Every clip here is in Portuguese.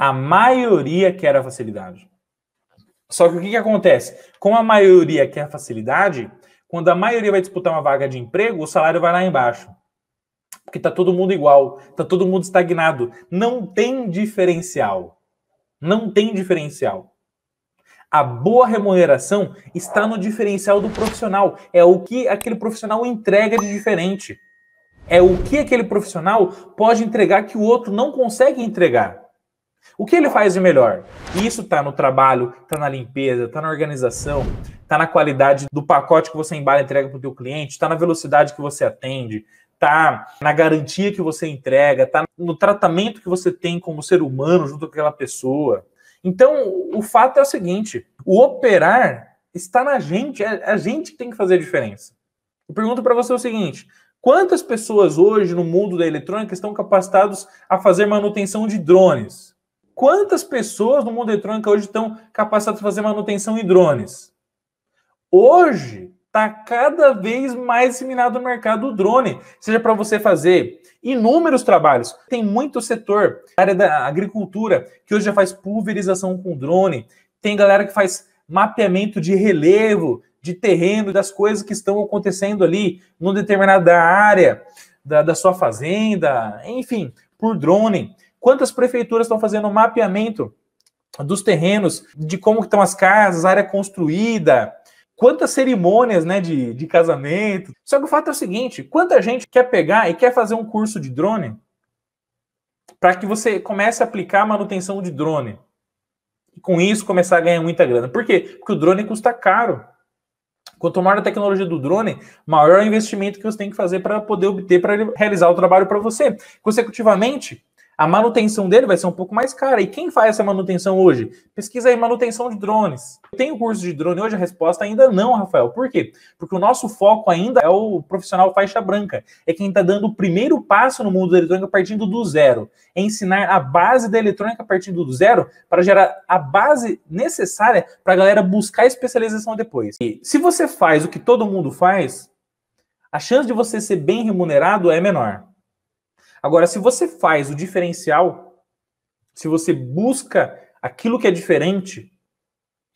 A maioria quer a facilidade. Só que o que, que acontece? Com a maioria quer a facilidade, quando a maioria vai disputar uma vaga de emprego, o salário vai lá embaixo. Porque está todo mundo igual, está todo mundo estagnado. Não tem diferencial. Não tem diferencial. A boa remuneração está no diferencial do profissional. É o que aquele profissional entrega de diferente. É o que aquele profissional pode entregar que o outro não consegue entregar. O que ele faz de melhor? isso está no trabalho, está na limpeza, está na organização, está na qualidade do pacote que você embala e entrega para o teu cliente, está na velocidade que você atende, está na garantia que você entrega, está no tratamento que você tem como ser humano junto com aquela pessoa. Então, o fato é o seguinte: o operar está na gente, é a gente que tem que fazer a diferença. Eu pergunto para você o seguinte: quantas pessoas hoje no mundo da eletrônica estão capacitadas a fazer manutenção de drones? Quantas pessoas no mundo eletrônico hoje estão capacitadas para fazer manutenção em drones? Hoje está cada vez mais disseminado no mercado o drone, seja para você fazer inúmeros trabalhos. Tem muito setor, área da agricultura, que hoje já faz pulverização com drone. Tem galera que faz mapeamento de relevo de terreno, das coisas que estão acontecendo ali numa determinada área da, da sua fazenda, enfim, por drone. Quantas prefeituras estão fazendo mapeamento dos terrenos, de como estão as casas, área construída, quantas cerimônias né, de, de casamento. Só que o fato é o seguinte: quanta gente quer pegar e quer fazer um curso de drone para que você comece a aplicar manutenção de drone. E com isso começar a ganhar muita grana. Por quê? Porque o drone custa caro. Quanto maior a tecnologia do drone, maior é o investimento que você tem que fazer para poder obter, para realizar o trabalho para você. Consecutivamente, a manutenção dele vai ser um pouco mais cara. E quem faz essa manutenção hoje? Pesquisa aí manutenção de drones. Tem curso de drone hoje? A resposta ainda não, Rafael. Por quê? Porque o nosso foco ainda é o profissional faixa branca. É quem está dando o primeiro passo no mundo da eletrônica partindo do zero. É ensinar a base da eletrônica partindo do zero para gerar a base necessária para a galera buscar a especialização depois. E se você faz o que todo mundo faz, a chance de você ser bem remunerado é menor. Agora, se você faz o diferencial, se você busca aquilo que é diferente,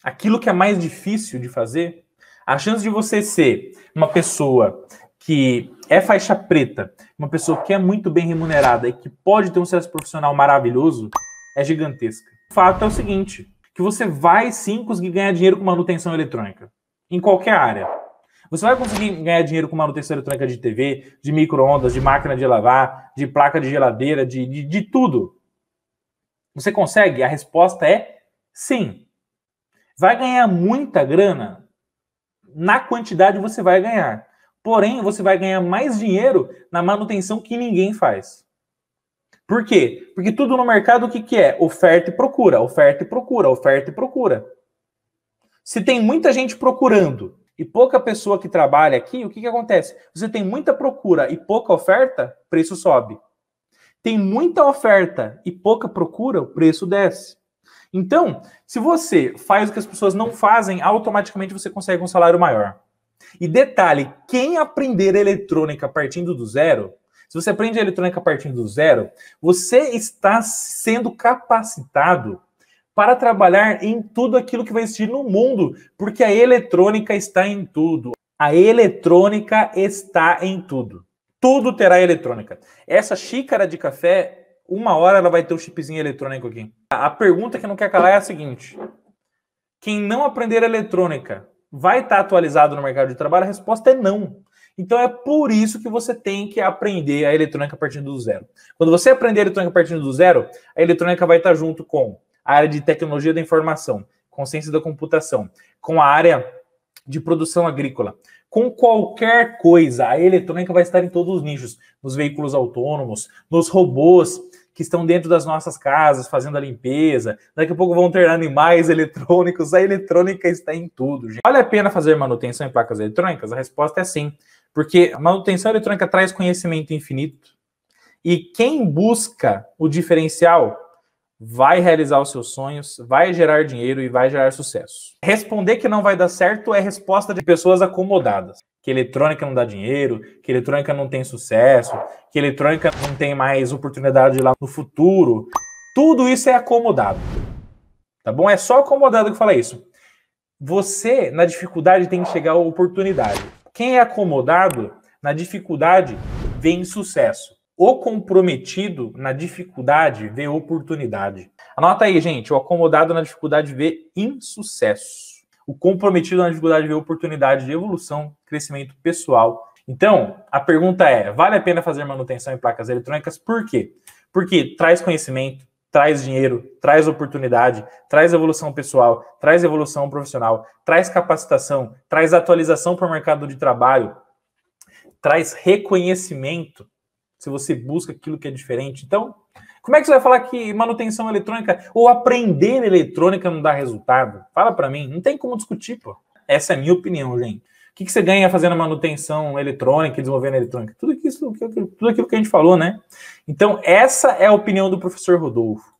aquilo que é mais difícil de fazer, a chance de você ser uma pessoa que é faixa preta, uma pessoa que é muito bem remunerada e que pode ter um sucesso profissional maravilhoso, é gigantesca. O fato é o seguinte, que você vai sim conseguir ganhar dinheiro com manutenção eletrônica, em qualquer área. Você vai conseguir ganhar dinheiro com manutenção eletrônica de TV, de micro-ondas, de máquina de lavar, de placa de geladeira, de, de, de tudo. Você consegue? A resposta é sim. Vai ganhar muita grana? Na quantidade você vai ganhar. Porém, você vai ganhar mais dinheiro na manutenção que ninguém faz. Por quê? Porque tudo no mercado o que, que é? Oferta e procura, oferta e procura, oferta e procura. Se tem muita gente procurando e pouca pessoa que trabalha aqui, o que, que acontece? Você tem muita procura e pouca oferta, preço sobe. Tem muita oferta e pouca procura, o preço desce. Então, se você faz o que as pessoas não fazem, automaticamente você consegue um salário maior. E detalhe, quem aprender eletrônica partindo do zero, se você aprende eletrônica partindo do zero, você está sendo capacitado para trabalhar em tudo aquilo que vai existir no mundo, porque a eletrônica está em tudo. A eletrônica está em tudo. Tudo terá eletrônica. Essa xícara de café, uma hora ela vai ter o um chipzinho eletrônico aqui. A pergunta que não quer calar é a seguinte: quem não aprender eletrônica vai estar atualizado no mercado de trabalho? A resposta é não. Então é por isso que você tem que aprender a eletrônica partindo do zero. Quando você aprender a eletrônica partindo do zero, a eletrônica vai estar junto com a área de tecnologia da informação, consciência da computação, com a área de produção agrícola, com qualquer coisa. A eletrônica vai estar em todos os nichos, nos veículos autônomos, nos robôs que estão dentro das nossas casas fazendo a limpeza. Daqui a pouco vão ter animais eletrônicos. A eletrônica está em tudo. Gente. Vale a pena fazer manutenção em placas eletrônicas? A resposta é sim, porque a manutenção eletrônica traz conhecimento infinito. E quem busca o diferencial vai realizar os seus sonhos, vai gerar dinheiro e vai gerar sucesso. Responder que não vai dar certo é resposta de pessoas acomodadas. Que eletrônica não dá dinheiro, que eletrônica não tem sucesso, que eletrônica não tem mais oportunidade lá no futuro. Tudo isso é acomodado. Tá bom? É só acomodado que fala isso. Você, na dificuldade, tem que chegar à oportunidade. Quem é acomodado, na dificuldade, vem sucesso. O comprometido na dificuldade vê oportunidade. Anota aí, gente. O acomodado na dificuldade vê insucesso. O comprometido na dificuldade vê oportunidade de evolução, crescimento pessoal. Então, a pergunta é: vale a pena fazer manutenção em placas eletrônicas? Por quê? Porque traz conhecimento, traz dinheiro, traz oportunidade, traz evolução pessoal, traz evolução profissional, traz capacitação, traz atualização para o mercado de trabalho, traz reconhecimento se você busca aquilo que é diferente. Então, como é que você vai falar que manutenção eletrônica ou aprender eletrônica não dá resultado? Fala para mim, não tem como discutir, pô. Essa é a minha opinião, gente. O que, que você ganha fazendo manutenção eletrônica e desenvolvendo eletrônica? Tudo, isso, tudo aquilo que a gente falou, né? Então, essa é a opinião do professor Rodolfo.